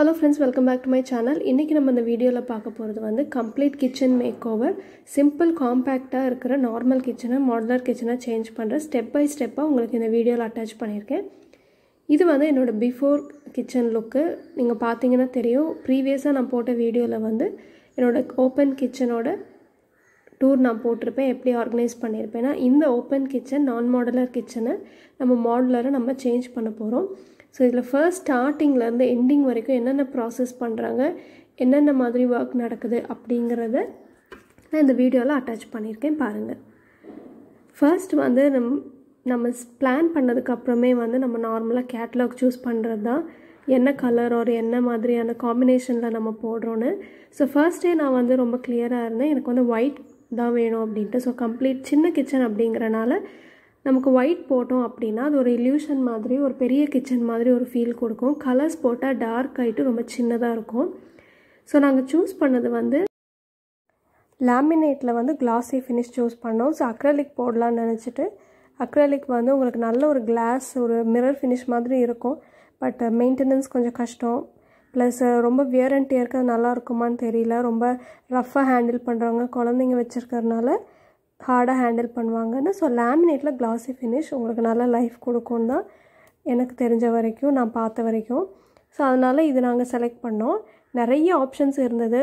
hello friends welcome back to my channel இன்றைக்கி நம்ம இந்த வீடியோவில் பார்க்க போகிறது வந்து complete kitchen makeover simple காம்பேக்டாக இருக்கிற நார்மல் கிச்சனை மாடலர் கிச்சனை சேஞ்ச் பண்ணுற ஸ்டெப் பை ஸ்டெப்பாக உங்களுக்கு இந்த வீடியோவில் அட்டாச் பண்ணியிருக்கேன் இது வந்து என்னோடய பிஃபோர் கிச்சன் லுக்கு நீங்கள் பார்த்தீங்கன்னா தெரியும் ப்ரீவியஸாக நான் போட்ட வீடியோவில் வந்து என்னோடய ஓப்பன் கிச்சனோட டூர் நான் போட்டிருப்பேன் எப்படி ஆர்கனைஸ் பண்ணியிருப்பேன்னா இந்த ஓப்பன் கிச்சன் நான் மாடலர் கிச்சனை நம்ம மாடலரை நம்ம சேஞ்ச் பண்ண போகிறோம் ஸோ இதில் ஃபர்ஸ்ட் ஸ்டார்டிங்லேருந்து எண்டிங் வரைக்கும் என்னென்ன ப்ராசஸ் பண்ணுறாங்க என்னென்ன மாதிரி ஒர்க் நடக்குது அப்படிங்கிறத நான் இந்த வீடியோவில் அட்டாச் பண்ணியிருக்கேன் பாருங்கள் ஃபர்ஸ்ட் வந்து நம் நம்ம பிளான் பண்ணதுக்கப்புறமே வந்து நம்ம நார்மலாக கேட்லாக் சூஸ் பண்ணுறது தான் என்ன கலர் ஒரு என்ன மாதிரியான காம்பினேஷனில் நம்ம போடுறோன்னு ஸோ ஃபர்ஸ்டே நான் வந்து ரொம்ப கிளியராக இருந்தேன் எனக்கு வந்து ஒயிட் தான் வேணும் அப்படின்ட்டு ஸோ கம்ப்ளீட் சின்ன கிச்சன் அப்படிங்கிறனால நமக்கு ஒயிட் போட்டோம் அப்படின்னா அது ஒரு இல்யூஷன் மாதிரி ஒரு பெரிய கிச்சன் மாதிரி ஒரு ஃபீல் கொடுக்கும் கலர்ஸ் போட்டால் டார்க் ஆகிட்டு ரொம்ப சின்னதாக இருக்கும் ஸோ நாங்கள் சூஸ் பண்ணது வந்து லேமினேட்டில் வந்து கிளாஸி ஃபினிஷ் சூஸ் பண்ணோம் ஸோ அக்ரலிக் போடலான்னு நினச்சிட்டு அக்ரலிக் வந்து உங்களுக்கு நல்ல ஒரு கிளாஸ் ஒரு மிரர் ஃபினிஷ் மாதிரி இருக்கும் பட் மெயின்டெனன்ஸ் uh, கொஞ்சம் கஷ்டம் ப்ளஸ் uh, ரொம்ப வியரண்டியாக அண்ட் நல்லா இருக்குமான்னு தெரியல ரொம்ப ரஃப்பாக ஹேண்டில் பண்ணுறவங்க குழந்தைங்க வச்சுருக்கறனால ஹார்டாக ஹேண்டில் பண்ணுவாங்கன்னு ஸோ லேமினேட்டில் கிளாஸி ஃபினிஷ் உங்களுக்கு நல்ல லைஃப் கொடுக்கும் தான் எனக்கு தெரிஞ்ச வரைக்கும் நான் பார்த்த வரைக்கும் ஸோ அதனால் இது நாங்கள் செலக்ட் பண்ணோம் நிறைய ஆப்ஷன்ஸ் இருந்தது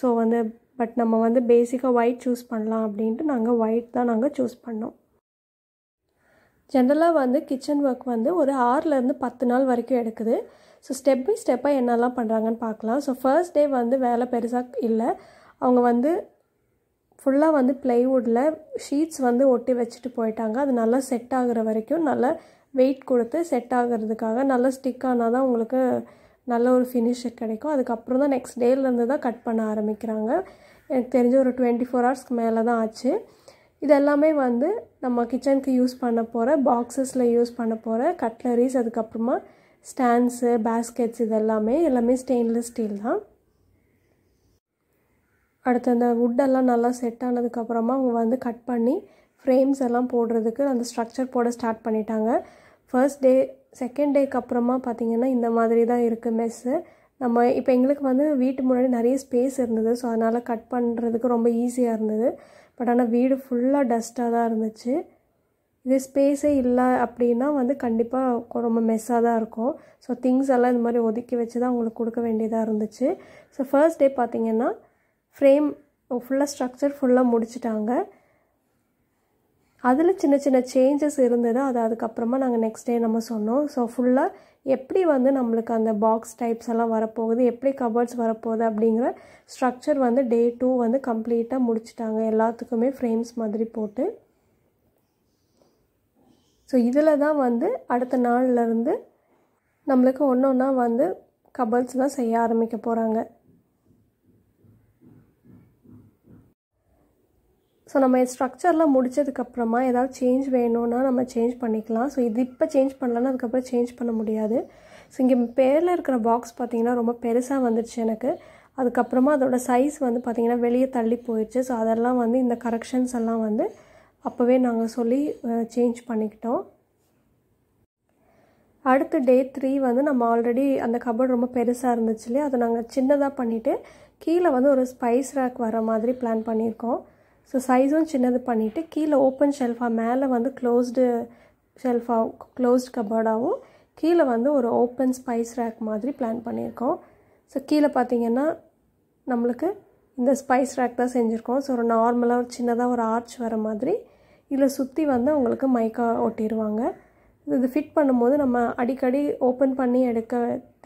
ஸோ வந்து பட் நம்ம வந்து பேசிக்காக ஒயிட் சூஸ் பண்ணலாம் அப்படின்ட்டு நாங்கள் ஒயிட் தான் நாங்கள் சூஸ் பண்ணோம் ஜென்ரலாக வந்து கிச்சன் ஒர்க் வந்து ஒரு ஆறுலேருந்து பத்து நாள் வரைக்கும் எடுக்குது ஸோ ஸ்டெப் பை ஸ்டெப்பாக என்னெல்லாம் பண்ணுறாங்கன்னு பார்க்கலாம் ஸோ ஃபர்ஸ்ட் டே வந்து வேலை பெருசாக இல்லை அவங்க வந்து ஃபுல்லாக வந்து ப்ளைவுட்டில் ஷீட்ஸ் வந்து ஒட்டி வச்சுட்டு போயிட்டாங்க அது நல்லா செட் ஆகிற வரைக்கும் நல்லா வெயிட் கொடுத்து செட் ஆகிறதுக்காக நல்லா ஸ்டிக் ஆனால் தான் உங்களுக்கு நல்ல ஒரு ஃபினிஷ் கிடைக்கும் அதுக்கப்புறம் தான் நெக்ஸ்ட் டேலேருந்து தான் கட் பண்ண ஆரம்பிக்கிறாங்க எனக்கு தெரிஞ்ச ஒரு டுவெண்ட்டி ஃபோர் ஹவர்ஸ்க்கு மேலே தான் ஆச்சு இது எல்லாமே வந்து நம்ம கிச்சனுக்கு யூஸ் பண்ண போகிற பாக்ஸஸில் யூஸ் பண்ண போகிற கட்லரிஸ் அதுக்கப்புறமா ஸ்டாண்ட்ஸு பேஸ்கெட்ஸ் இது எல்லாமே எல்லாமே ஸ்டெயின்லெஸ் ஸ்டீல் தான் அடுத்து அந்த வுட்டெல்லாம் நல்லா செட் ஆனதுக்கப்புறமா அவங்க வந்து கட் பண்ணி ஃப்ரேம்ஸ் எல்லாம் போடுறதுக்கு அந்த ஸ்ட்ரக்சர் போட ஸ்டார்ட் பண்ணிட்டாங்க ஃபர்ஸ்ட் டே செகண்ட் டேக்கு அப்புறமா பார்த்திங்கன்னா இந்த மாதிரி தான் இருக்குது மெஸ்ஸு நம்ம இப்போ எங்களுக்கு வந்து வீட்டு முன்னாடி நிறைய ஸ்பேஸ் இருந்தது ஸோ அதனால் கட் பண்ணுறதுக்கு ரொம்ப ஈஸியாக இருந்தது பட் ஆனால் வீடு ஃபுல்லாக டஸ்ட்டாக தான் இருந்துச்சு இது ஸ்பேஸே இல்லை அப்படின்னா வந்து கண்டிப்பாக ரொம்ப மெஸ்ஸாக தான் இருக்கும் ஸோ திங்ஸ் எல்லாம் இந்த மாதிரி ஒதுக்கி வச்சு தான் அவங்களுக்கு கொடுக்க வேண்டியதாக இருந்துச்சு ஸோ ஃபர்ஸ்ட் டே பார்த்திங்கன்னா ஃப்ரேம் ஃபுல்லாக ஸ்ட்ரக்சர் ஃபுல்லாக முடிச்சிட்டாங்க அதில் சின்ன சின்ன சேஞ்சஸ் இருந்தது அது அதுக்கப்புறமா நாங்கள் நெக்ஸ்ட் டே நம்ம சொன்னோம் ஸோ ஃபுல்லாக எப்படி வந்து நம்மளுக்கு அந்த பாக்ஸ் டைப்ஸ் எல்லாம் வரப்போகுது எப்படி கபர்ட்ஸ் வரப்போகுது அப்படிங்கிற ஸ்ட்ரக்சர் வந்து டே டூ வந்து கம்ப்ளீட்டாக முடிச்சிட்டாங்க எல்லாத்துக்குமே ஃப்ரேம்ஸ் மாதிரி போட்டு ஸோ இதில் தான் வந்து அடுத்த நாள்லேருந்து நம்மளுக்கு ஒன்று ஒன்றா வந்து கபர்ட்ஸ்லாம் செய்ய ஆரம்பிக்க போகிறாங்க ஸோ நம்ம ஸ்ட்ரக்சர்லாம் முடித்ததுக்கப்புறமா ஏதாவது சேஞ்ச் வேணும்னா நம்ம சேஞ்ச் பண்ணிக்கலாம் ஸோ இது இப்போ சேஞ்ச் பண்ணலன்னா அதுக்கப்புறம் சேஞ்ச் பண்ண முடியாது ஸோ இங்கே பேரில் இருக்கிற பாக்ஸ் பார்த்திங்கன்னா ரொம்ப பெருசாக வந்துடுச்சு எனக்கு அதுக்கப்புறமா அதோடய சைஸ் வந்து பார்த்திங்கன்னா வெளியே தள்ளி போயிடுச்சு ஸோ அதெல்லாம் வந்து இந்த கரெக்ஷன்ஸ் எல்லாம் வந்து அப்போவே நாங்கள் சொல்லி சேஞ்ச் பண்ணிக்கிட்டோம் அடுத்து டே த்ரீ வந்து நம்ம ஆல்ரெடி அந்த கபோர்டு ரொம்ப பெருசாக இருந்துச்சு இல்லையா அதை நாங்கள் சின்னதாக பண்ணிவிட்டு கீழே வந்து ஒரு ஸ்பைஸ் ரேக் வர மாதிரி பிளான் பண்ணியிருக்கோம் ஸோ சைஸும் சின்னது பண்ணிவிட்டு கீழே ஓப்பன் ஷெல்ஃபாக மேலே வந்து க்ளோஸ்டு ஷெல்ஃபாக க்ளோஸ்ட் கபோர்டாகவும் கீழே வந்து ஒரு ஓப்பன் ஸ்பைஸ் ரேக் மாதிரி பிளான் பண்ணியிருக்கோம் ஸோ கீழே பார்த்தீங்கன்னா நம்மளுக்கு இந்த ஸ்பைஸ் ரேக் தான் செஞ்சுருக்கோம் ஸோ ஒரு நார்மலாக ஒரு சின்னதாக ஒரு ஆர்ச் வர மாதிரி இதில் சுற்றி வந்து அவங்களுக்கு மைக்காக ஒட்டிடுவாங்க இது ஃபிட் பண்ணும்போது நம்ம அடிக்கடி ஓப்பன் பண்ணி எடுக்க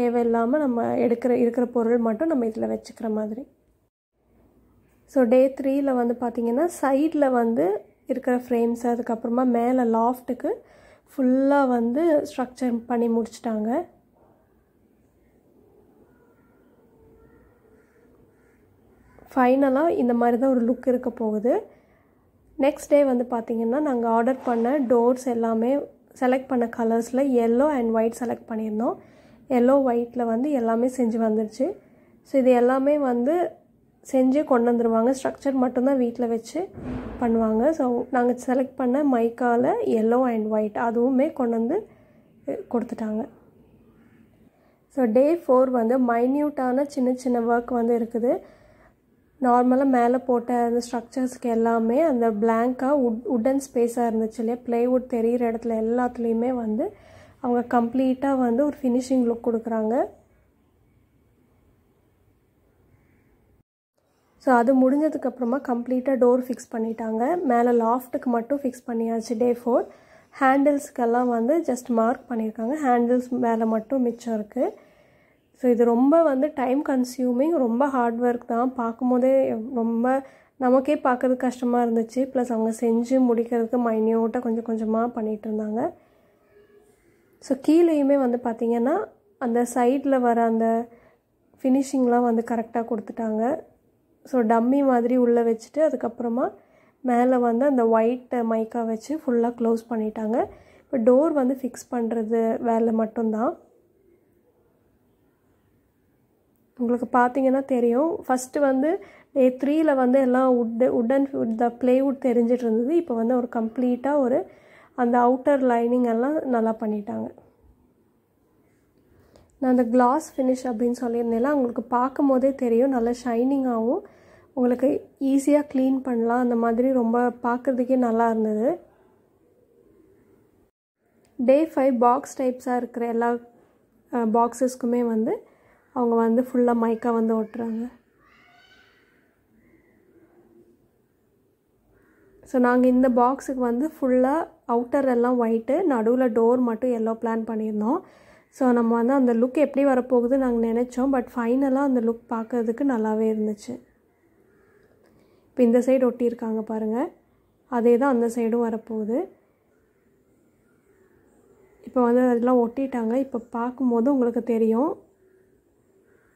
தேவையில்லாமல் நம்ம எடுக்கிற இருக்கிற பொருள் மட்டும் நம்ம இதில் வச்சுக்கிற மாதிரி ஸோ டே த்ரீயில் வந்து பார்த்திங்கன்னா சைடில் வந்து இருக்கிற ஃப்ரேம்ஸ் அதுக்கப்புறமா மேலே லாஃப்ட்டுக்கு ஃபுல்லாக வந்து ஸ்ட்ரக்சர் பண்ணி முடிச்சிட்டாங்க ஃபைனலாக இந்த மாதிரி தான் ஒரு லுக் இருக்க போகுது நெக்ஸ்ட் டே வந்து பார்த்திங்கன்னா நாங்கள் ஆர்டர் பண்ண டோர்ஸ் எல்லாமே செலக்ட் பண்ண கலர்ஸில் எல்லோ அண்ட் ஒயிட் செலக்ட் பண்ணியிருந்தோம் எல்லோ ஒயிட்டில் வந்து எல்லாமே செஞ்சு வந்துருச்சு ஸோ இது எல்லாமே வந்து செஞ்சு கொண்டு வந்துடுவாங்க ஸ்ட்ரக்சர் மட்டும்தான் வீட்டில் வச்சு பண்ணுவாங்க ஸோ நாங்கள் செலக்ட் பண்ண மைக்கால் எல்லோ அண்ட் ஒயிட் அதுவுமே கொண்டு வந்து கொடுத்துட்டாங்க ஸோ டே ஃபோர் வந்து மைன்யூட்டான சின்ன சின்ன ஒர்க் வந்து இருக்குது நார்மலாக மேலே போட்ட அந்த ஸ்ட்ரக்சர்ஸ்க்கு எல்லாமே அந்த பிளாங்காக உட் உட்டன் ஸ்பேஸாக இருந்துச்சு இல்லையா பிளேவுட் தெரிகிற இடத்துல எல்லாத்துலேயுமே வந்து அவங்க கம்ப்ளீட்டாக வந்து ஒரு ஃபினிஷிங் லுக் கொடுக்குறாங்க ஸோ அது முடிஞ்சதுக்கப்புறமா கம்ப்ளீட்டாக டோர் ஃபிக்ஸ் பண்ணிட்டாங்க மேலே லாஃப்ட்டுக்கு மட்டும் ஃபிக்ஸ் பண்ணியாச்சு டே ஃபோர் ஹேண்டில்ஸ்க்கெல்லாம் வந்து ஜஸ்ட் மார்க் பண்ணியிருக்காங்க ஹேண்டில்ஸ் மேலே மட்டும் மிச்சம் இருக்குது ஸோ இது ரொம்ப வந்து டைம் கன்சியூமிங் ரொம்ப ஹார்ட் ஒர்க் தான் பார்க்கும்போதே ரொம்ப நமக்கே பார்க்குறது கஷ்டமாக இருந்துச்சு ப்ளஸ் அவங்க செஞ்சு முடிக்கிறதுக்கு மைன்யூட்டாக கொஞ்சம் கொஞ்சமாக பண்ணிகிட்டு இருந்தாங்க ஸோ கீழேயுமே வந்து பார்த்திங்கன்னா அந்த சைடில் வர அந்த ஃபினிஷிங்லாம் வந்து கரெக்டாக கொடுத்துட்டாங்க ஸோ டம்மி மாதிரி உள்ளே வச்சுட்டு அதுக்கப்புறமா மேலே வந்து அந்த ஒயிட் மைக்கா வச்சு ஃபுல்லாக க்ளோஸ் பண்ணிட்டாங்க இப்போ டோர் வந்து ஃபிக்ஸ் பண்ணுறது வேலை மட்டும்தான் உங்களுக்கு பார்த்தீங்கன்னா தெரியும் ஃபஸ்ட்டு வந்து டே த்ரீயில் வந்து எல்லாம் உட்டு உட் த ப்ளேவுட் தெரிஞ்சிட்ருந்தது இப்போ வந்து ஒரு கம்ப்ளீட்டாக ஒரு அந்த அவுட்டர் லைனிங் எல்லாம் நல்லா பண்ணிட்டாங்க நான் அந்த கிளாஸ் ஃபினிஷ் அப்படின்னு சொல்லியிருந்தேன் உங்களுக்கு பார்க்கும் போதே தெரியும் நல்லா ஷைனிங்காகவும் உங்களுக்கு ஈஸியாக க்ளீன் பண்ணலாம் அந்த மாதிரி ரொம்ப பார்க்குறதுக்கே நல்லா இருந்தது டே ஃபைவ் பாக்ஸ் டைப்ஸாக இருக்கிற எல்லா பாக்ஸஸ்க்குமே வந்து அவங்க வந்து ஃபுல்லாக மைக்காக வந்து ஓட்டுறாங்க ஸோ நாங்கள் இந்த பாக்ஸுக்கு வந்து ஃபுல்லாக அவுட்டர் எல்லாம் ஒயிட்டு நடுவில் டோர் மட்டும் எல்லோ பிளான் பண்ணியிருந்தோம் ஸோ நம்ம வந்து அந்த லுக் எப்படி வரப்போகுது நாங்கள் நினச்சோம் பட் ஃபைனலாக அந்த லுக் பார்க்குறதுக்கு நல்லாவே இருந்துச்சு இப்போ இந்த சைடு ஒட்டியிருக்காங்க பாருங்கள் அதே தான் அந்த சைடும் வரப்போகுது இப்போ வந்து அதெல்லாம் ஒட்டிட்டாங்க இப்போ பார்க்கும்போது உங்களுக்கு தெரியும்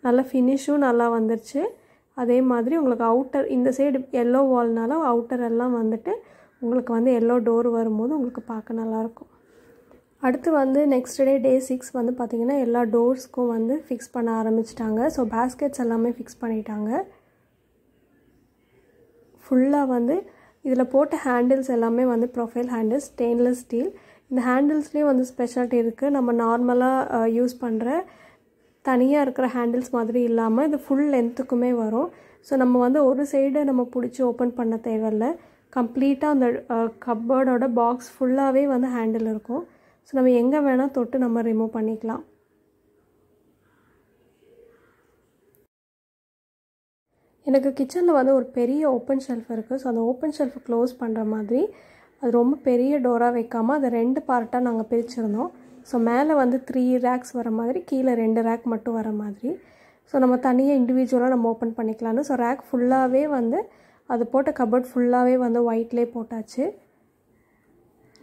நல்லா ஃபினிஷும் நல்லா வந்துருச்சு அதே மாதிரி உங்களுக்கு அவுட்டர் இந்த சைடு எல்லோ வால்னால அவுட்டர் எல்லாம் வந்துட்டு உங்களுக்கு வந்து எல்லோ டோர் வரும்போது உங்களுக்கு பார்க்க நல்லாயிருக்கும் அடுத்து வந்து நெக்ஸ்ட் டே டே சிக்ஸ் வந்து பார்த்திங்கன்னா எல்லா டோர்ஸ்க்கும் வந்து ஃபிக்ஸ் பண்ண ஆரம்பிச்சிட்டாங்க ஸோ பேஸ்கெட்ஸ் எல்லாமே ஃபிக்ஸ் பண்ணிட்டாங்க ஃபுல்லாக வந்து இதில் போட்ட ஹேண்டில்ஸ் எல்லாமே வந்து ப்ரொஃபைல் ஹேண்டில்ஸ் ஸ்டெயின்லெஸ் ஸ்டீல் இந்த ஹேண்டில்ஸ்லேயும் வந்து ஸ்பெஷாலிட்டி இருக்குது நம்ம நார்மலாக யூஸ் பண்ணுற தனியாக இருக்கிற ஹேண்டில்ஸ் மாதிரி இல்லாமல் இது ஃபுல் லென்த்துக்குமே வரும் ஸோ நம்ம வந்து ஒரு சைடு நம்ம பிடிச்சி ஓப்பன் பண்ண தேவையில்லை கம்ப்ளீட்டாக அந்த கப்போர்டோட பாக்ஸ் ஃபுல்லாகவே வந்து ஹேண்டில் இருக்கும் ஸோ நம்ம எங்கே வேணால் தொட்டு நம்ம ரிமூவ் பண்ணிக்கலாம் எனக்கு கிச்சனில் வந்து ஒரு பெரிய ஓப்பன் ஷெல்ஃப் இருக்குது ஸோ அந்த ஓப்பன் ஷெல்ஃபை க்ளோஸ் பண்ணுற மாதிரி அது ரொம்ப பெரிய டோராக வைக்காமல் அதை ரெண்டு பார்ட்டாக நாங்கள் பிரிச்சுருந்தோம் ஸோ மேலே வந்து த்ரீ ரேக்ஸ் வர மாதிரி கீழே ரெண்டு ரேக் மட்டும் வர மாதிரி ஸோ நம்ம தனியாக இண்டிவிஜுவலாக நம்ம ஓப்பன் பண்ணிக்கலான்னு ஸோ ரேக் ஃபுல்லாகவே வந்து அது போட்ட கபர்ட் ஃபுல்லாகவே வந்து ஒயிட்லேயே போட்டாச்சு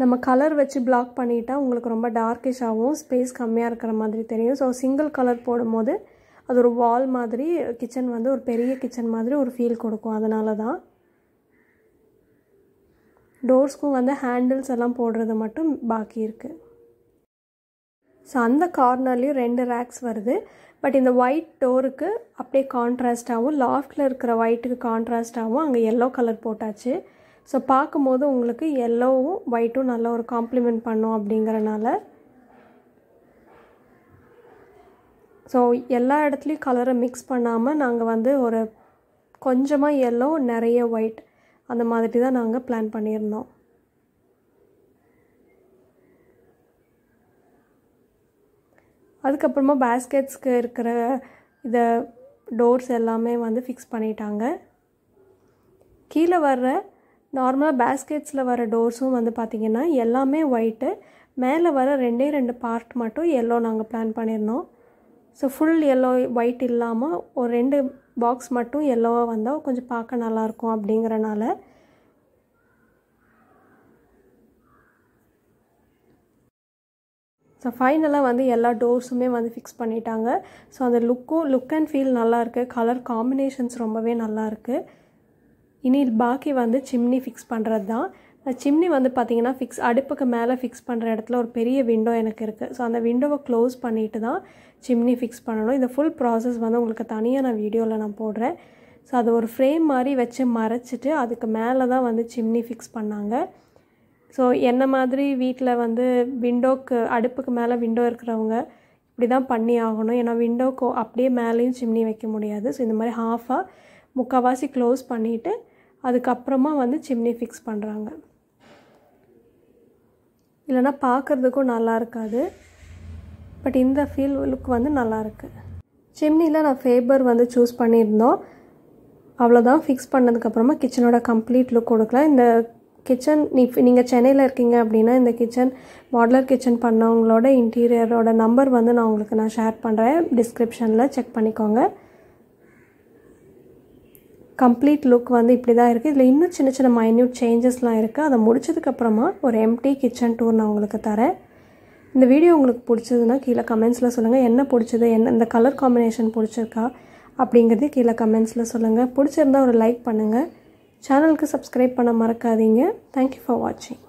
நம்ம கலர் வச்சு பிளாக் பண்ணிட்டால் உங்களுக்கு ரொம்ப டார்க்கிஷாகவும் ஸ்பேஸ் கம்மியாக இருக்கிற மாதிரி தெரியும் ஸோ சிங்கிள் கலர் போடும்போது அது ஒரு வால் மாதிரி கிச்சன் வந்து ஒரு பெரிய கிச்சன் மாதிரி ஒரு ஃபீல் கொடுக்கும் அதனால தான் டோர்ஸ்க்கும் வந்து ஹேண்டில்ஸ் எல்லாம் போடுறது மட்டும் பாக்கி இருக்குது ஸோ அந்த கார்னர்லேயும் ரெண்டு ரேக்ஸ் வருது பட் இந்த ஒயிட் டோருக்கு அப்படியே கான்ட்ராஸ்டாகவும் லாஃப்டில் இருக்கிற ஒயிட்டுக்கு கான்ட்ராஸ்டாகவும் அங்கே எல்லோ கலர் போட்டாச்சு ஸோ பார்க்கும்போது உங்களுக்கு எல்லோவும் ஒயிட்டும் நல்ல ஒரு காம்ப்ளிமெண்ட் பண்ணும் அப்படிங்கிறனால ஸோ எல்லா இடத்துலையும் கலரை மிக்ஸ் பண்ணாமல் நாங்கள் வந்து ஒரு கொஞ்சமாக எல்லோ நிறைய ஒயிட் அந்த மாதிரி தான் நாங்கள் பிளான் பண்ணியிருந்தோம் அதுக்கப்புறமா பேஸ்கெட்ஸ்க்கு இருக்கிற இதை டோர்ஸ் எல்லாமே வந்து ஃபிக்ஸ் பண்ணிட்டாங்க கீழே வர்ற நார்மலாக பேஸ்கெட்ஸில் வர டோர்ஸும் வந்து பார்த்திங்கன்னா எல்லாமே ஒயிட்டு மேலே வர ரெண்டே ரெண்டு பார்ட் மட்டும் எல்லோ நாங்கள் பிளான் பண்ணியிருந்தோம் ஸோ ஃபுல் எல்லோ ஒயிட் இல்லாமல் ஒரு ரெண்டு பாக்ஸ் மட்டும் எல்லோவாக வந்தால் கொஞ்சம் பார்க்க நல்லாயிருக்கும் அப்படிங்கிறனால ஸோ ஃபைனலாக வந்து எல்லா டோர்ஸுமே வந்து ஃபிக்ஸ் பண்ணிட்டாங்க ஸோ அந்த லுக்கும் லுக் அண்ட் ஃபீல் நல்லாயிருக்கு கலர் காம்பினேஷன்ஸ் ரொம்பவே நல்லாயிருக்கு இனி பாக்கி வந்து சிம்னி ஃபிக்ஸ் பண்ணுறது தான் சிம்னி வந்து பார்த்திங்கன்னா ஃபிக்ஸ் அடுப்புக்கு மேலே ஃபிக்ஸ் பண்ணுற இடத்துல ஒரு பெரிய விண்டோ எனக்கு இருக்குது ஸோ அந்த விண்டோவை க்ளோஸ் பண்ணிவிட்டு தான் சிம்னி ஃபிக்ஸ் பண்ணணும் இந்த ஃபுல் ப்ராசஸ் வந்து உங்களுக்கு தனியாக நான் வீடியோவில் நான் போடுறேன் ஸோ அதை ஒரு ஃப்ரேம் மாதிரி வச்சு மறைச்சிட்டு அதுக்கு மேலே தான் வந்து சிம்னி ஃபிக்ஸ் பண்ணாங்க ஸோ என்ன மாதிரி வீட்டில் வந்து விண்டோக்கு அடுப்புக்கு மேலே விண்டோ இருக்கிறவங்க இப்படி தான் பண்ணி ஆகணும் ஏன்னா விண்டோக்கு அப்படியே மேலேயும் சிம்னி வைக்க முடியாது ஸோ இந்த மாதிரி ஹாஃபாக முக்கால்வாசி க்ளோஸ் பண்ணிவிட்டு அதுக்கப்புறமா வந்து சிம்னி ஃபிக்ஸ் பண்ணுறாங்க இல்லைனா பார்க்குறதுக்கும் நல்லா இருக்காது பட் இந்த ஃபீல் லுக் வந்து நல்லாயிருக்கு சிம்னியில் நான் ஃபேபர் வந்து சூஸ் பண்ணியிருந்தோம் அவ்வளோதான் ஃபிக்ஸ் பண்ணதுக்கப்புறமா கிச்சனோட கம்ப்ளீட் லுக் கொடுக்கலாம் இந்த கிச்சன் நீ நீங்கள் சென்னையில் இருக்கீங்க அப்படின்னா இந்த கிச்சன் மாடலர் கிச்சன் பண்ணவங்களோட இன்டீரியரோட நம்பர் வந்து நான் உங்களுக்கு நான் ஷேர் பண்ணுறேன் டிஸ்கிரிப்ஷனில் செக் பண்ணிக்கோங்க கம்ப்ளீட் லுக் வந்து இப்படி தான் இருக்குது இதில் இன்னும் சின்ன சின்ன மைன்யூட் சேஞ்சஸ்லாம் இருக்குது அதை முடிச்சதுக்கப்புறமா ஒரு எம்டி கிச்சன் டூர் நான் உங்களுக்கு தரேன் இந்த வீடியோ உங்களுக்கு பிடிச்சதுன்னா கீழே கமெண்ட்ஸில் சொல்லுங்கள் என்ன பிடிச்சது என்ன இந்த கலர் காம்பினேஷன் பிடிச்சிருக்கா அப்படிங்கிறது கீழே கமெண்ட்ஸில் சொல்லுங்கள் பிடிச்சிருந்தால் ஒரு லைக் பண்ணுங்கள் சேனலுக்கு சப்ஸ்கிரைப் பண்ண மறக்காதீங்க தேங்க்யூ ஃபார் வாட்சிங்